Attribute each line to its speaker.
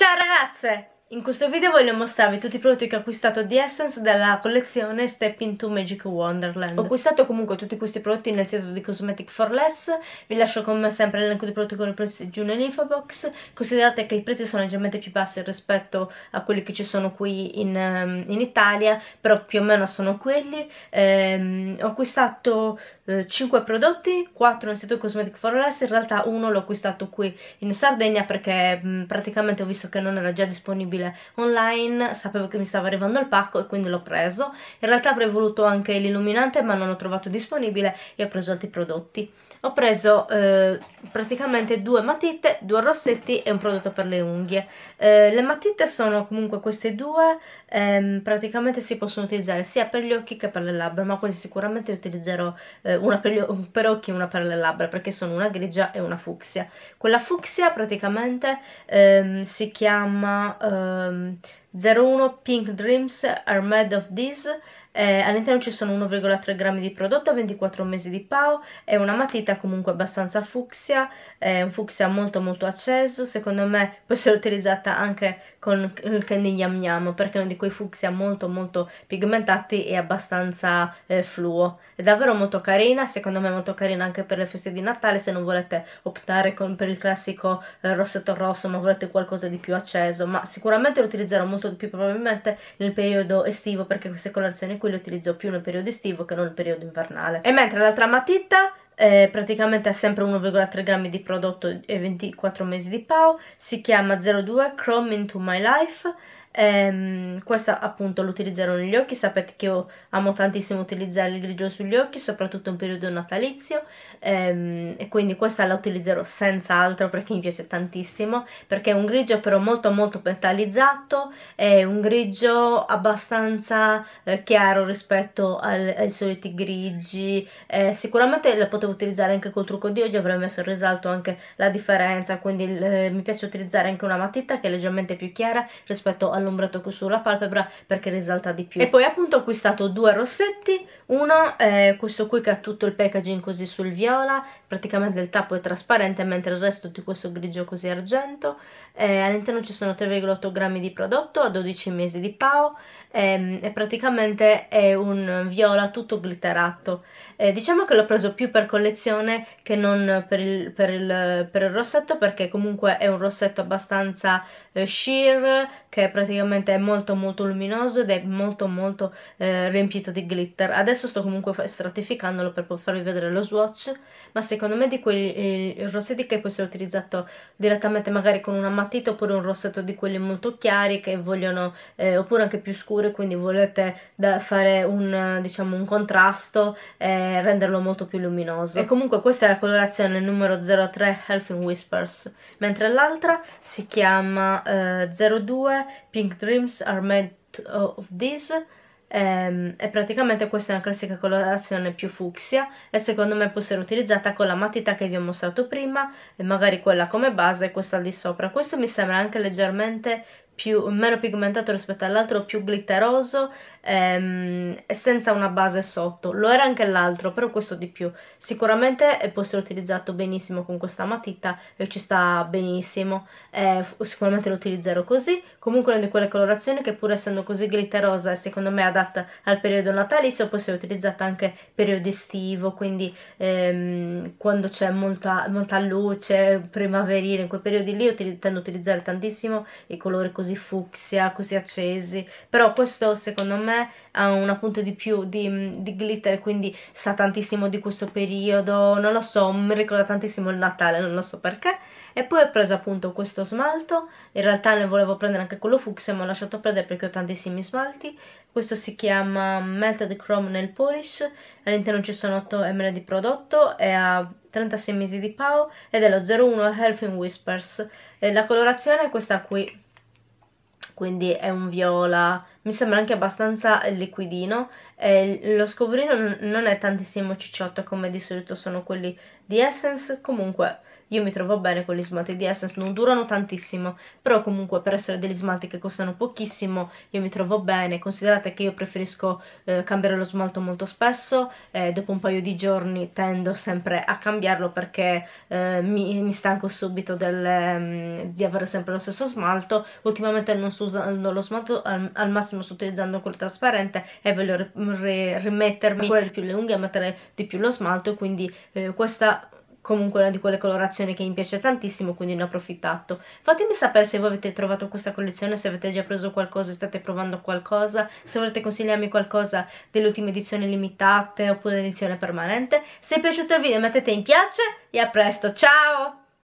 Speaker 1: Ciao ragazze! In questo video voglio mostrarvi tutti i prodotti che ho acquistato di Essence dalla collezione Step Into Magic Wonderland. Ho acquistato comunque tutti questi prodotti nel sito di Cosmetic for Less, vi lascio come sempre l'elenco di prodotti con i prezzi giù nell'info box, considerate che i prezzi sono leggermente più bassi rispetto a quelli che ci sono qui in, ehm, in Italia, però più o meno sono quelli. Ehm, ho acquistato eh, 5 prodotti, 4 nel sito di Cosmetic for Less, in realtà uno l'ho acquistato qui in Sardegna perché mh, praticamente ho visto che non era già disponibile disponibile online, sapevo che mi stava arrivando il pacco e quindi l'ho preso. In realtà avrei voluto anche l'illuminante ma non l'ho trovato disponibile e ho preso altri prodotti. Ho preso eh, praticamente due matite, due rossetti e un prodotto per le unghie. Eh, le matite sono comunque queste due, ehm, praticamente si possono utilizzare sia per gli occhi che per le labbra, ma quasi sicuramente utilizzerò eh, una per, gli, per occhi e una per le labbra perché sono una grigia e una fucsia. Quella fucsia praticamente ehm, si chiama... Eh, um, 01 Pink Dreams are made of this Eh, all'interno ci sono 1,3 grammi di prodotto, 24 mesi di PAO, è una matita comunque abbastanza fucsia, è un fucsia molto molto acceso, secondo me può essere utilizzata anche con il candy yam yam perché è uno di quei fucsia molto molto pigmentati e abbastanza eh, fluo. È davvero molto carina, secondo me molto carina anche per le feste di Natale se non volete optare con, per il classico eh, rossetto rosso ma volete qualcosa di più acceso, ma sicuramente lo utilizzerò molto di più probabilmente nel periodo estivo perché queste colorazioni cui le utilizzo più nel periodo estivo che non nel periodo invernale. E mentre l'altra matita eh, praticamente ha sempre 1,3 grammi di prodotto e 24 mesi di PAO, si chiama 02 Chrome Into My Life Ehm, questa appunto l'utilizzerò negli occhi, sapete che io amo tantissimo utilizzare il grigio sugli occhi, soprattutto in periodo natalizio, ehm, e quindi questa la utilizzerò senz'altro perché mi piace tantissimo, perché è un grigio però molto molto pentalizzato, è un grigio abbastanza eh, chiaro rispetto al, ai soliti grigi, eh, sicuramente la potevo utilizzare anche col trucco di oggi, avrei messo in risalto anche la differenza, quindi eh, mi piace utilizzare anche una matita che è leggermente più chiara rispetto al all'ombrato che sulla palpebra perché risalta di più e poi appunto ho acquistato due rossetti uno è eh, questo qui che ha tutto il packaging così sul viola praticamente il tappo è trasparente mentre il resto di questo grigio così argento eh, all'interno ci sono 3,8 grammi di prodotto a 12 mesi di PAO ehm, e praticamente è un viola tutto glitterato eh, diciamo che l'ho preso più per collezione che non per il, per, il, per il, rossetto perché comunque è un rossetto abbastanza eh, sheer che praticamente è molto molto luminoso ed è molto molto eh, riempito di glitter adesso sto comunque stratificandolo per farvi vedere lo swatch ma secondo me di quei eh, rossetti che può essere utilizzato direttamente magari con una mano matita oppure un rossetto di quelli molto chiari che vogliono, eh, oppure anche più scuri, quindi volete fare un, diciamo, un contrasto e renderlo molto più luminoso. E comunque questa è la colorazione numero 03 Healthy Whispers, mentre l'altra si chiama eh, 02 Pink Dreams Are Made of This Ehm, e praticamente questa è una classica colorazione più fucsia e secondo me può essere utilizzata con la matita che vi ho mostrato prima e magari quella come base e questa di sopra questo mi sembra anche leggermente più, meno pigmentato rispetto all'altro, più glitteroso ehm, e senza una base sotto. Lo era anche l'altro, però questo di più. Sicuramente può essere utilizzato benissimo con questa matita e ci sta benissimo. Eh, sicuramente lo utilizzerò così. Comunque è una di quelle colorazioni che pur essendo così glitterosa e secondo me adatta al periodo natalizio può essere utilizzata anche periodo estivo, quindi ehm, quando c'è molta, molta luce, primaverile, in quei periodi lì tendo ad utilizzare tantissimo i colori così così fucsia, così accesi, però questo secondo me ha una punta di più di, mm, di glitter, quindi sa tantissimo di questo periodo, non lo so, mi ricorda tantissimo il Natale, non lo so perché. E poi ho preso appunto questo smalto, in realtà ne volevo prendere anche quello fucsia, ma ho lasciato perdere perché ho tantissimi smalti. Questo si chiama Melted Chrome Nail Polish, all'interno ci sono 8 ml di prodotto, è a 36 mesi di PAO ed è lo 01 Health in Whispers. E la colorazione è questa qui, quindi è un viola, mi sembra anche abbastanza liquidino. Eh, lo scovrino non è tantissimo cicciotto come di solito sono quelli di Essence, comunque io mi trovo bene con gli smalti di Essence, non durano tantissimo, però comunque per essere degli smalti che costano pochissimo io mi trovo bene, considerate che io preferisco eh, cambiare lo smalto molto spesso, eh, dopo un paio di giorni tendo sempre a cambiarlo perché eh, mi, mi, stanco subito del, mm, di avere sempre lo stesso smalto, ultimamente non sto usando lo smalto, al, al massimo sto utilizzando quello trasparente e voglio rimettermi ancora di più le unghie, e mettere di più lo smalto, quindi eh, questa comunque una di quelle colorazioni che mi piace tantissimo quindi ne ho approfittato fatemi sapere se voi avete trovato questa collezione se avete già preso qualcosa state provando qualcosa se volete consigliarmi qualcosa delle ultime edizioni limitate oppure edizione permanente se è piaciuto il video mettete in piace e a presto ciao